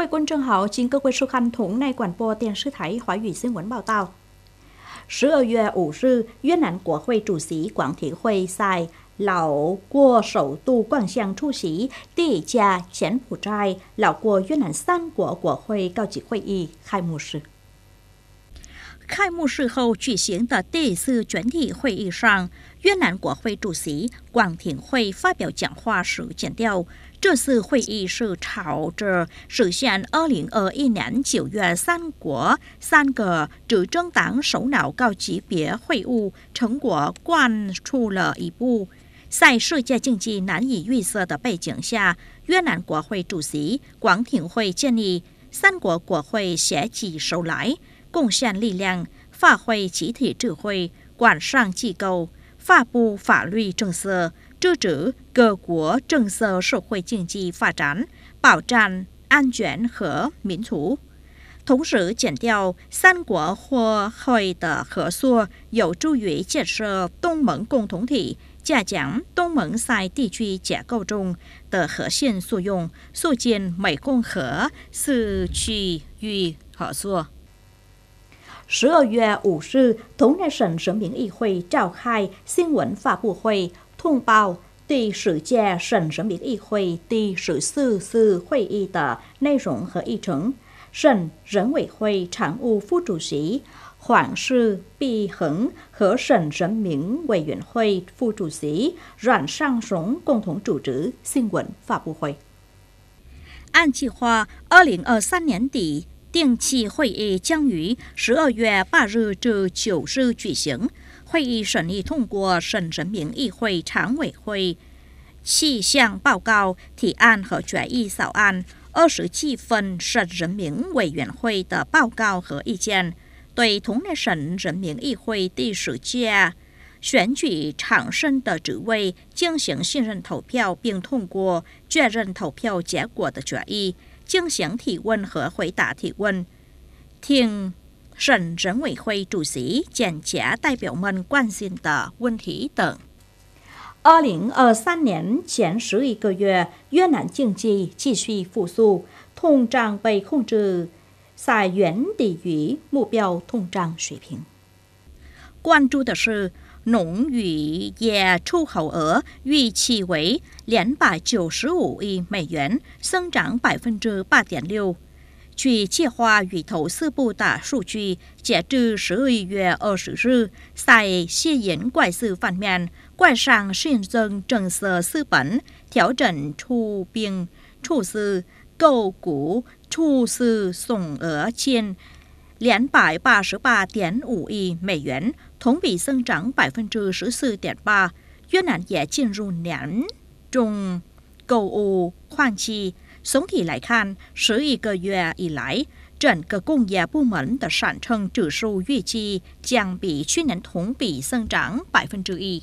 各位观众好请各位收看同内广播电视台华语新闻报道十二月五日越南国会主席广体会在老挝首都万象出席第一届柬埔寨老挝越南三国国会高级会议开幕式开幕式后举行的第一次全体会议上越南国会主席广体会发表讲话时强调这次会议是朝着实现二零二一年九月三国三个执政党首脑高级别会晤成果贯出了一步。在世界经济难以预测的背景下，越南国会主席广挺会建议三国国会携起手来，贡献力量，发挥集体智慧，管上机构，发布法律政策，trư trữ cơ của trần sơ sở hội kinh tế phát triển, bảo đảm an toàn 和民族。同时强调三国或会的合作有助于建设东盟共同体，加强东盟在地区结构中的核心作用，促进美共和四区域合作。十二月五日，同奈省人民议会召开新闻发布会，通报第十届省人民议会第十四次会议的内容和议程。省人委会常务副主席黄世碧恒和省人民委员会副主席阮尚荣共同主持新闻发布会。按计划，二零二三年底。定期会议将于十二月八日至九日举行，会议审议通过省人民议会常委会气象报告、提案和决议草案。二十七份省人民委员会的报告和意见，对同年省人民议会第十届选举产生的职位进行信任投票，并通过确认投票结果的决议。进行提问和回答提问。听。省人委会主席简家代表们关心的问题等。二零二三年前十一个月，越南经济继续复苏，通胀被控制在远低于目标通胀水平。关注的是，农渔业出口额预期为两百九十五亿美元，增长百分之八点六。trì chia hòa vị thủ sư phù tả sưu trì chẽ trừ sử uy ùa ở sử rư sài chia dẫn quẻ sử phàn mèn quẻ sàng xuyên dần trần sơ sư bẩn theo trận chu biên chu sư cầu cũ chu sư sùng ở chiên lễ ảnh bại ba sử ba tiền ủi mẹ giãn thống vị sân trắng bảy phần trừ sử sư tiền ba doãn vẽ chiên ru nén trùng cầu u khoang chi Sống thì lại 看，十一个月以来，整个工业部门的产称指数预计将比去年同比增长百分之一。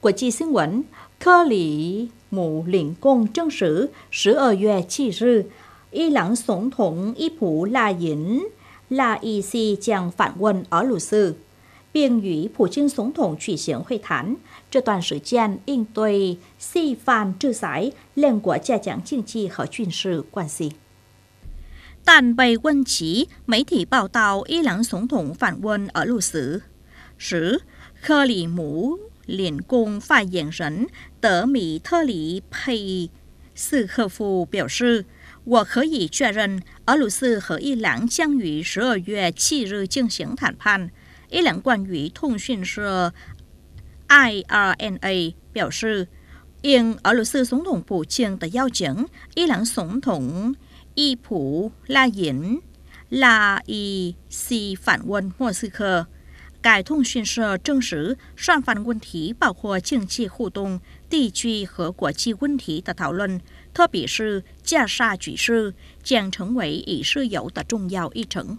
国际新闻，克里姆林宫证实，十二月七日，伊朗总统伊普拉因拉伊西将访问俄罗斯。并与普京总统举行会谈。这段时间应对西方制裁，两国加强经济和军事关系。但被问起，媒体报道伊朗总统反问俄罗斯时，克里姆林宫发言人德米特里佩斯科夫表示：“我可以确认，俄罗斯和伊朗将于十二月七日进行谈判。”伊朗关于通讯社 IRNA 表示，应俄罗斯总统普京的邀请，伊朗总统伊普拉引拉伊西反问莫斯科。该通讯社证实，双方问题包括经济互动、地区和国际问题的讨论，特别是加沙局势，将成为已是有的重要议程。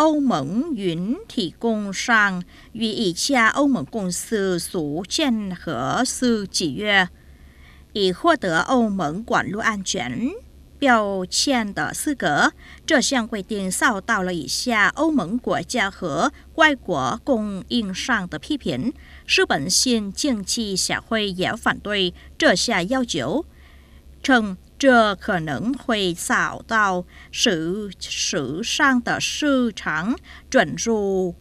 欧盟、云提供商与以下欧盟公司签署《合根许可》协获得欧盟管路安全标签的资格。这项规定受到了以下欧盟国家和外国供应商的批评：日本、经济协会、也反对、这项要求，称这可能会扫到时时尚的市场准入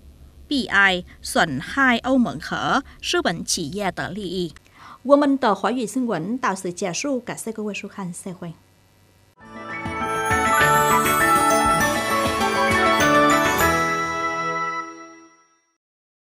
B I 损害欧盟和日本企业的利益。我们的华语新闻到此结束，感谢各位收看，再会。